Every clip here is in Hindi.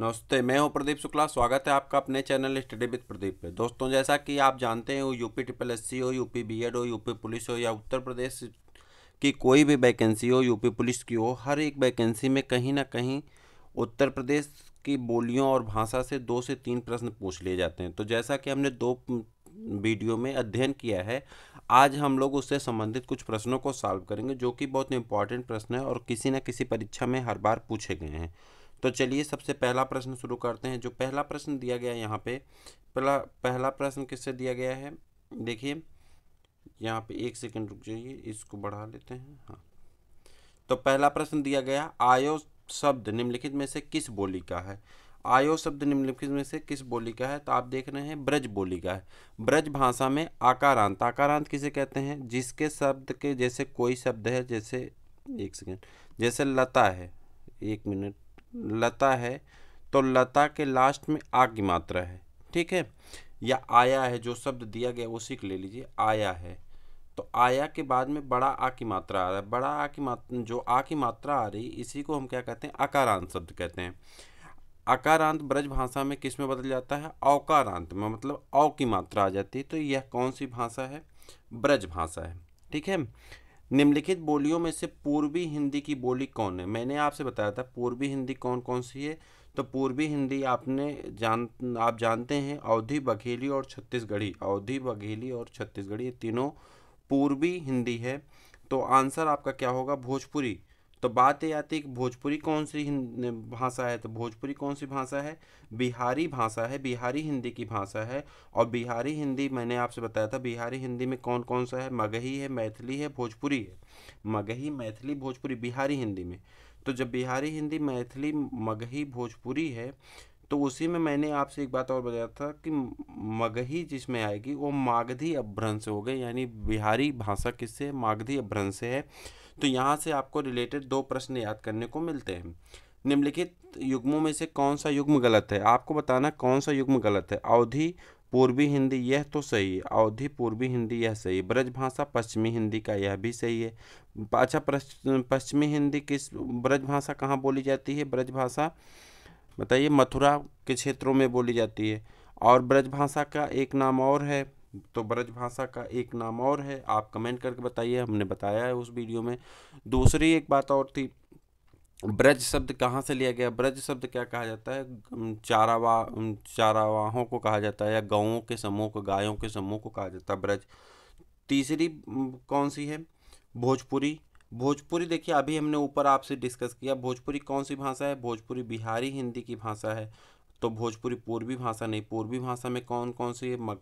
नमस्ते मैं हूं प्रदीप शुक्ला स्वागत है आपका अपने चैनल स्टडी विद प्रदीप पे दोस्तों जैसा कि आप जानते हैं यूपी ट्रिपल एस हो यूपी बी हो यूपी पुलिस हो या उत्तर प्रदेश की कोई भी वैकेंसी हो यूपी पुलिस की हो हर एक वैकेंसी में कहीं ना कहीं उत्तर प्रदेश की बोलियों और भाषा से दो से तीन प्रश्न पूछ लिए जाते हैं तो जैसा कि हमने दो वीडियो में अध्ययन किया है आज हम लोग उससे संबंधित कुछ प्रश्नों को सॉल्व करेंगे जो कि बहुत इंपॉर्टेंट प्रश्न है और किसी न किसी परीक्षा में हर बार पूछे गए हैं तो चलिए सबसे पहला प्रश्न शुरू करते हैं जो पहला प्रश्न दिया गया यहाँ पे पहला पहला प्रश्न किससे दिया गया है देखिए यहाँ पे एक सेकंड रुक जाइए इसको बढ़ा लेते हैं हाँ तो पहला प्रश्न दिया गया आयो शब्द निम्नलिखित में से किस बोली का है आयो शब्द निम्नलिखित में से किस बोली का है तो आप देख रहे हैं ब्रज बोली का है ब्रज भाषा में आकारांत आकारांत किसे कहते हैं जिसके शब्द के जैसे कोई शब्द है जैसे एक सेकेंड जैसे लता है एक मिनट लता है तो लता के लास्ट में आ की मात्रा है ठीक है या आया है जो शब्द दिया गया उसी को ले लीजिए आया है तो आया के बाद में बड़ा आ की मात्रा आ रहा है बड़ा आ की मात्रा जो आ की मात्रा आ रही इसी को हम क्या कहते हैं आकारांत शब्द कहते हैं आकारांत ब्रज भाषा में किस में बदल जाता है औकारांत में मतलब औ की मात्रा आ जाती है तो यह कौन सी भाषा है ब्रज भाषा है ठीक है निम्नलिखित बोलियों में से पूर्वी हिंदी की बोली कौन है मैंने आपसे बताया था पूर्वी हिंदी कौन कौन सी है तो पूर्वी हिंदी आपने जान आप जानते हैं अवधि बघेली और छत्तीसगढ़ी अवधि बघेली और छत्तीसगढ़ी ये तीनों पूर्वी हिंदी है तो आंसर आपका क्या होगा भोजपुरी तो बात ये आती है कि भोजपुरी कौन सी भाषा है तो भोजपुरी कौन सी भाषा है बिहारी भाषा है बिहारी हिंदी की भाषा है और बिहारी हिंदी मैंने आपसे बताया था बिहारी हिंदी में कौन कौन सा है मगही है मैथिली है भोजपुरी है मगही मैथिली भोजपुरी बिहारी हिंदी में तो जब बिहारी हिंदी मैथिली मगही भोजपुरी है तो उसी में मैंने आपसे एक बात और बताया था कि मगही जिसमें आएगी वो मागधी अभ्रंश हो गए यानी बिहारी भाषा किससे मागधी से है तो यहाँ से आपको रिलेटेड दो प्रश्न याद करने को मिलते हैं निम्नलिखित युग्मों में से कौन सा युग्म गलत है आपको बताना कौन सा युग्म गलत है अवधि पूर्वी हिंदी यह तो सही है अवधि पूर्वी हिंदी यह सही है ब्रजभाषा पश्चिमी हिंदी का यह भी सही है अच्छा पश्चिमी हिंदी किस ब्रजभाषा कहाँ बोली जाती है ब्रजभाषा बताइए मथुरा के क्षेत्रों में बोली जाती है और ब्रजभाषा का एक नाम और है तो ब्रज भाषा का एक नाम और है आप कमेंट करके बताइए हमने बताया है उस वीडियो में दूसरी एक बात और थी ब्रज शब्द कहाँ से लिया गया ब्रज शब्द क्या कहा जाता है चारावा चारावाहों को कहा जाता है या गाँवों के समूह को गायों के समूह को कहा जाता है ब्रज तीसरी कौन सी है भोजपुरी भोजपुरी देखिए अभी हमने ऊपर आपसे डिस्कस किया भोजपुरी कौन सी भाषा है भोजपुरी बिहारी हिंदी की भाषा है तो भोजपुरी पूर्वी भाषा नहीं पूर्वी भाषा में कौन कौन सी है मग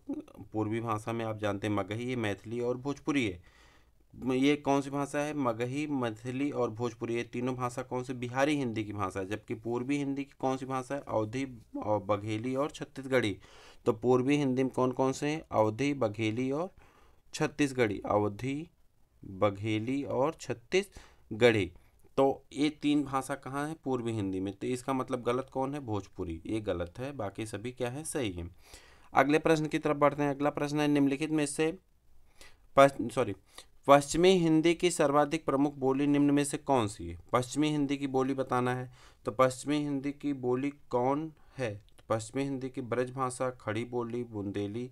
पूर्वी भाषा में आप जानते हैं मगही है मैथिली और भोजपुरी है ये कौन सी भाषा है मगही मैथिली और भोजपुरी ये तीनों भाषा कौन सी बिहारी हिंदी की भाषा है जबकि पूर्वी हिंदी की कौन सी भाषा है अवधी और बघेली और छत्तीसगढ़ी तो पूर्वी हिंदी में कौन कौन से हैं अवधि बघेली और छत्तीसगढ़ी अवधि बघेली और छत्तीसगढ़ी तो ये तीन भाषा कहाँ है पूर्वी हिंदी में तो इसका मतलब गलत कौन है भोजपुरी ये गलत है बाकी सभी क्या है सही है अगले प्रश्न की तरफ बढ़ते हैं अगला प्रश्न है निम्नलिखित में से सॉरी पश्चिमी हिंदी की सर्वाधिक प्रमुख बोली निम्न में से कौन सी है पश्चिमी हिंदी की बोली बताना है तो पश्चिमी हिंदी की बोली कौन है तो पश्चिमी हिंदी की ब्रज भाषा खड़ी बोली बुंदेली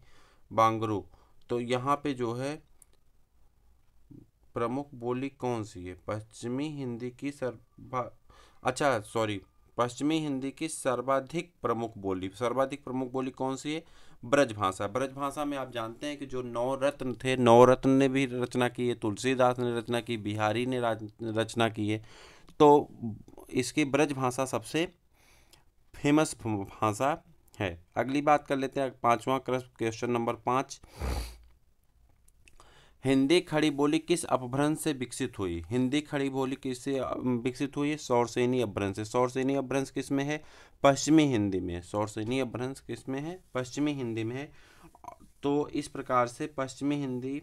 बांगरू तो यहाँ पे जो है प्रमुख बोली कौन सी है पश्चिमी हिंदी की सर्वा अच्छा सॉरी पश्चिमी हिंदी की सर्वाधिक प्रमुख बोली सर्वाधिक प्रमुख बोली कौन सी है ब्रज भाषा ब्रज भाषा में आप जानते हैं कि जो नौ रत्न थे नौ रत्न ने भी रचना की है तुलसीदास ने रचना की बिहारी ने रचना की है तो इसकी ब्रज भाषा सबसे फेमस भाषा है अगली बात कर लेते हैं पांचवा क्वेश्चन नंबर पाँच हिंदी खड़ी बोली किस अपभ्रंश से विकसित हुई हिंदी खड़ी बोली किससे विकसित हुई है सैनी अपभ्रंश से सौरसेनी अपभ्रंश किस में है पश्चिमी हिंदी में सौरसेनी अपभ्रंश किस में है पश्चिमी हिंदी में है तो इस प्रकार से पश्चिमी हिंदी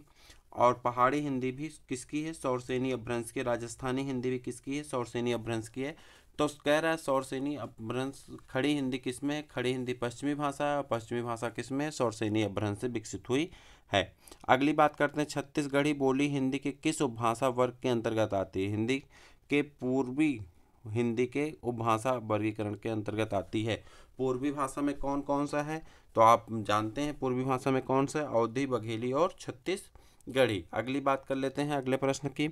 और पहाड़ी हिंदी भी किसकी है सैनी अपभ्रंश की राजस्थानी हिंदी भी किसकी है सौरसेनी अपभ्रंश की है तो कह रहा है सौरसेनी अपभ्रंश खड़ी हिंदी किस में है खड़ी हिंदी पश्चिमी भाषा है और पश्चिमी भाषा किस में है सैनी अपभ्रंश से विकसित हुई है अगली बात करते हैं छत्तीसगढ़ी बोली हिंदी के किस उपभाषा वर्ग के अंतर्गत आती है हिंदी के पूर्वी हिंदी के उपभाषा वर्गीकरण के अंतर्गत आती है पूर्वी भाषा में कौन कौन सा है तो आप जानते हैं पूर्वी भाषा में कौन सा अवधि बघेली और छत्तीसगढ़ी अगली बात कर लेते हैं अगले प्रश्न की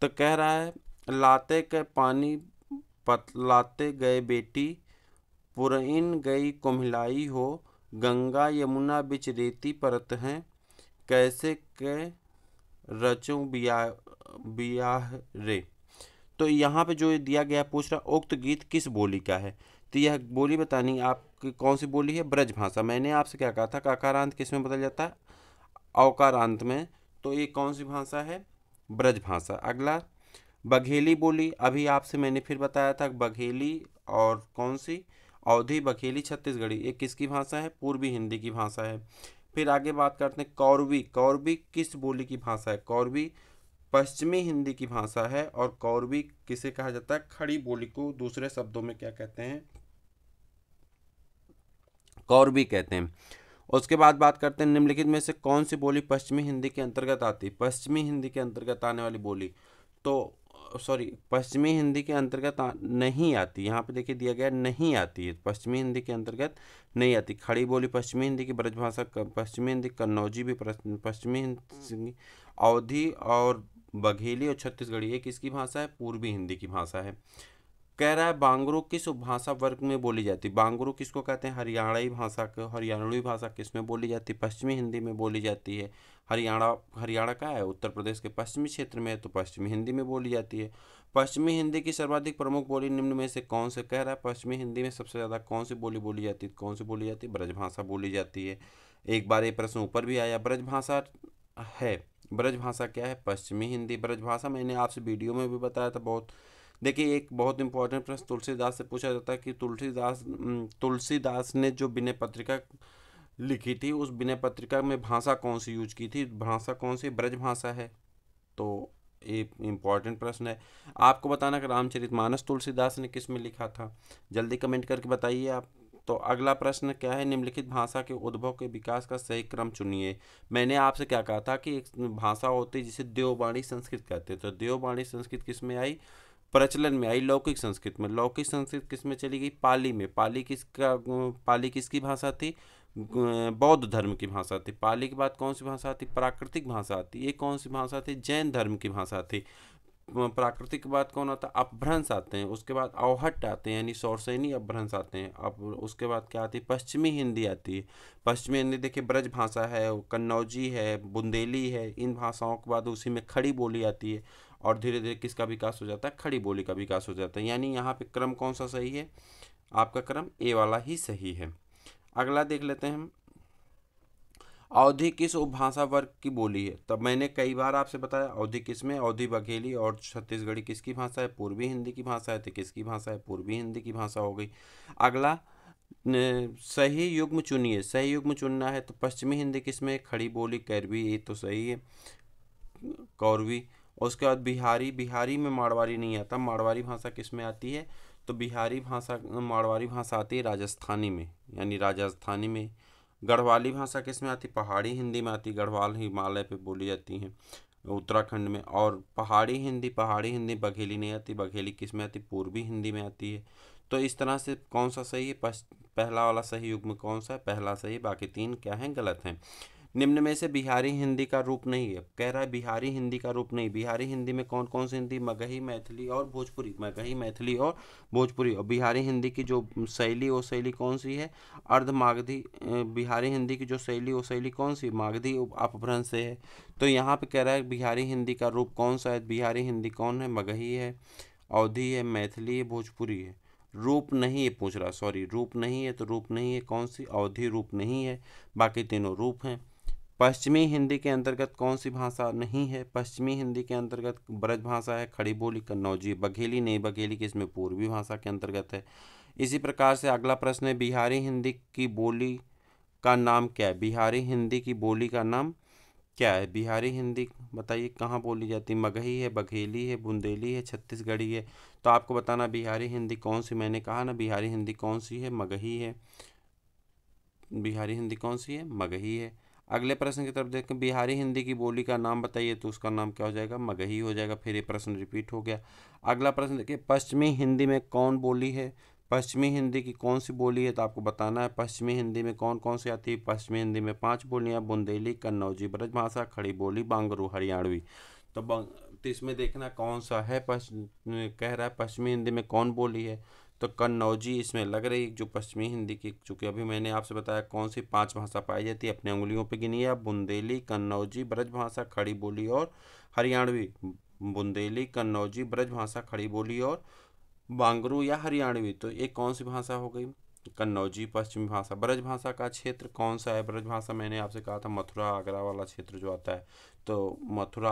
तो कह रहा है लाते के पानी पतलाते गए बेटी पुरइन गई कुम्हलाई हो गंगा यमुना बिच रेती परत हैं कैसे के रचो बिया बियाह रे तो यहाँ पे जो दिया गया पूछ रहा उक्त गीत किस बोली का है तो यह बोली बतानी आपकी कौन सी बोली है ब्रज भाषा मैंने आपसे क्या कहा था काकारांत किस में बदल जाता है अवकारांत में तो ये कौन सी भाषा है ब्रज भाषा अगला बघेली बोली अभी आपसे मैंने फिर बताया था बघेली और कौन सी अवधि बखेली छत्तीसगढ़ी ये किसकी भाषा है पूर्वी हिंदी की भाषा है फिर आगे बात करते हैं कौरवी कौरवी किस बोली की भाषा है कौरवी पश्चिमी हिंदी की भाषा है और कौरवी किसे कहा जाता है खड़ी बोली को दूसरे शब्दों में क्या कहते हैं कौरवी कहते हैं उसके बाद बात करते हैं निम्नलिखित में से कौन सी बोली पश्चिमी हिंदी के अंतर्गत आती है पश्चिमी हिंदी के अंतर्गत आने वाली बोली तो सॉरी पश्चिमी हिंदी के अंतर्गत नहीं आती यहाँ पे देखिए दिया गया नहीं आती है पश्चिमी हिंदी के अंतर्गत नहीं आती खड़ी बोली पश्चिमी हिंदी की ब्रजभाषा पश्चिमी हिंदी कन्नौजी भी पश्चिमी हिंदी अवधि और बघेली और छत्तीसगढ़ी ये किसकी भाषा है पूर्वी हिंदी की भाषा है कह रहा है बांगरू किस भाषा वर्ग में बोली जाती है बांगरू किसको कहते हैं हरियाणाई भाषा को हरियाणवी भाषा किस में बोली जाती है पश्चिमी हिंदी में बोली जाती है हरियाणा हरियाणा का है उत्तर प्रदेश के पश्चिमी क्षेत्र में है तो पश्चिमी हिंदी में बोली जाती है पश्चिमी हिंदी की सर्वाधिक प्रमुख बोली निम्न में से कौन से कह रहा है पश्चिमी हिंदी में सबसे ज़्यादा कौन सी बोली बोली जाती है कौन सी बोली जाती है ब्रजभाषा बोली जाती है एक बार ये प्रश्न ऊपर भी आया ब्रजभाषा है ब्रजभाषा क्या है पश्चिमी हिंदी ब्रजभाषा मैंने आपसे वीडियो में भी बताया था बहुत देखिए एक बहुत इंपॉर्टेंट प्रश्न तुलसीदास से पूछा जाता है कि तुलसीदास तुलसीदास ने जो विनय पत्रिका लिखी थी उस विनय पत्रिका में भाषा कौन सी यूज की थी भाषा कौन सी ब्रज भाषा है तो ये इम्पॉर्टेंट प्रश्न है आपको बताना कि रामचरित मानस तुलसीदास ने किस में लिखा था जल्दी कमेंट करके बताइए आप तो अगला प्रश्न क्या है निम्नलिखित भाषा के उद्भव के विकास का सही क्रम चुनिए मैंने आपसे क्या कहा था कि एक भाषा होती है जिसे देववाणी संस्कृत कहते हैं तो देववाणी संस्कृत किस में आई प्रचलन में आई लौकिक संस्कृत में लौकिक संस्कृत किस में चली गई पाली में पाली किसका पाली किसकी भाषा थी बौद्ध धर्म की भाषा थी पाली के बाद कौन सी भाषा आती प्राकृतिक भाषा आती ये कौन सी भाषा थी जैन धर्म की भाषा थी प्राकृतिक के बाद कौन आता अपभ्रंश आते हैं उसके बाद अवहट आते हैं यानी सौरसैनी अपभ्रंश आते हैं अब उसके बाद क्या आती है पश्चिमी हिंदी आती है पश्चिमी हिंदी देखिए ब्रज भाषा है कन्नौजी है बुंदेली है इन भाषाओं के बाद उसी में खड़ी बोली आती है और धीरे धीरे किसका विकास हो जाता है खड़ी बोली का विकास हो जाता है यानी यहाँ पे क्रम कौन सा सही है आपका क्रम ए वाला ही सही है अगला देख लेते हैं हम अवधि किस उपभाषा वर्ग की बोली है तब मैंने कई बार आपसे बताया अवधि किस में अवधि बघेली और छत्तीसगढ़ी किसकी भाषा है पूर्वी हिंदी की भाषा है तो किसकी भाषा है पूर्वी हिंदी की भाषा हो गई अगला सही युग्म चुनिए सही युग्म चुनना है तो पश्चिमी हिंदी किसमें खड़ी बोली कैरवी ये तो सही है कौरवी उसके बाद बिहारी बिहारी में मारवाड़ी नहीं आता मारवाड़ी भाषा किस में आती है तो बिहारी भाषा मारवाड़ी भाषा आती है राजस्थानी में यानी राजस्थानी में गढ़वाली भाषा किस में आती पहाड़ी हिंदी में आती गढ़वाल हिमालय पे बोली जाती है उत्तराखंड में और पहाड़ी हिंदी पहाड़ी हिंदी बघेली नहीं आती बघेली किस में आती पूर्वी हिंदी में आती है तो इस तरह से कौन सा सही है पहला वाला सही युग में कौन सा है पहला सही बाकी तीन क्या हैं गलत हैं निम्न में से बिहारी हिंदी का रूप नहीं है कह रहा है बिहारी हिंदी का रूप नहीं बिहारी हिंदी में कौन कौन सी हिंदी मगही मैथिली और भोजपुरी मगही मैथिली और भोजपुरी और बिहारी हिंदी की जो शैली वो शैली कौन सी है मागधी बिहारी हिंदी की जो शैली वो शैली कौन सी मागधी अपभ्रंश से है तो यहाँ पर कह रहा है बिहारी हिंदी का रूप कौन सा है बिहारी हिंदी कौन है मगही है अवधि है मैथिली है भोजपुरी है रूप नहीं है पूछ रहा सॉरी रूप नहीं है तो रूप नहीं है कौन सी अवधि रूप नहीं है बाकी तीनों रूप हैं पश्चिमी हिंदी के अंतर्गत कौन सी भाषा नहीं है पश्चिमी हिंदी के अंतर्गत ब्रज भाषा है खड़ी बोली कन्नौजी बघेली नहीं बघेली की इसमें पूर्वी भाषा के अंतर्गत है इसी प्रकार से अगला प्रश्न है बिहारी हिंदी की बोली का नाम क्या है बिहारी हिंदी की बोली का नाम क्या है बिहारी हिंदी बताइए कहाँ बोली जाती है मगही है बघेली है बुंदेली है छत्तीसगढ़ी है तो आपको बताना बिहारी हिंदी कौन सी मैंने कहा ना बिहारी हिंदी कौन सी है मगही है बिहारी हिंदी कौन सी है मगही है अगले प्रश्न की तरफ देखें बिहारी हिंदी की बोली का नाम बताइए तो उसका नाम क्या हो जाएगा मगही हो जाएगा फिर ये प्रश्न रिपीट हो गया अगला प्रश्न देखिए पश्चिमी हिंदी में कौन बोली है पश्चिमी हिंदी की कौन सी बोली है तो आपको बताना है पश्चिमी हिंदी में कौन कौन सी आती है पश्चिमी हिंदी में पांच बोलियाँ बुंदेली कन्नौजी ब्रजभाषा खड़ी बोली बांगरू हरियाणवी तो, तो इसमें देखना कौन सा है पश्च कह रहा है पश्चिमी हिंदी में कौन बोली है तो कन्नौजी इसमें लग रही जो पश्चिमी हिंदी की चूँकि अभी मैंने आपसे बताया कौन सी पांच भाषा पाई जाती है अपने उंगलियों पर गिनी है बुंदेली कन्नौजी ब्रज भाषा खड़ी बोली और हरियाणवी बुंदेली कन्नौजी ब्रज भाषा खड़ी बोली और बांगरू या हरियाणवी तो ये कौन सी भाषा हो गई कन्नौजी पश्चिमी भाषा ब्रज भाषा का क्षेत्र कौन सा है ब्रज भाषा मैंने आपसे कहा था मथुरा आगरा वाला क्षेत्र जो आता है तो मथुरा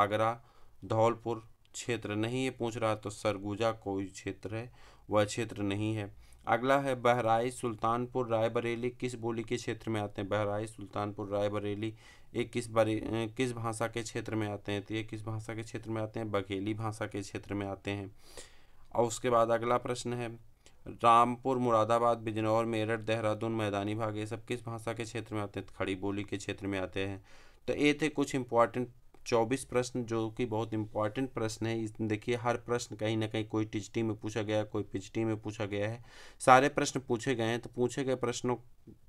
आगरा धौलपुर क्षेत्र नहीं है पूछ रहा तो सरगुजा कोई क्षेत्र है वह क्षेत्र नहीं है अगला है बहराइच सुल्तानपुर रायबरेली किस बोली के क्षेत्र में आते हैं बहराइच सुल्तानपुर रायबरेली ये किस बरे किस भाषा के क्षेत्र में आते हैं तो ये किस भाषा के क्षेत्र में आते हैं बघेली भाषा के क्षेत्र में आते हैं और उसके बाद अगला प्रश्न है रामपुर मुरादाबाद बिजनौर मेरठ देहरादून मैदानी भाग ये सब किस भाषा के क्षेत्र में आते हैं तो खड़ी बोली के क्षेत्र में आते हैं तो ये थे कुछ इंपॉर्टेंट चौबीस प्रश्न जो कि बहुत इंपॉर्टेंट प्रश्न है देखिए हर प्रश्न कहीं ना कहीं कोई टिचटी में पूछा गया कोई पिचटी में पूछा गया है सारे प्रश्न पूछे गए हैं तो पूछे गए प्रश्नों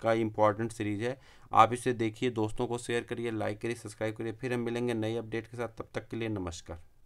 का इंपॉर्टेंट सीरीज है आप इसे देखिए दोस्तों को शेयर करिए लाइक करिए सब्सक्राइब करिए फिर हम मिलेंगे नए अपडेट के साथ तब तक के लिए नमस्कार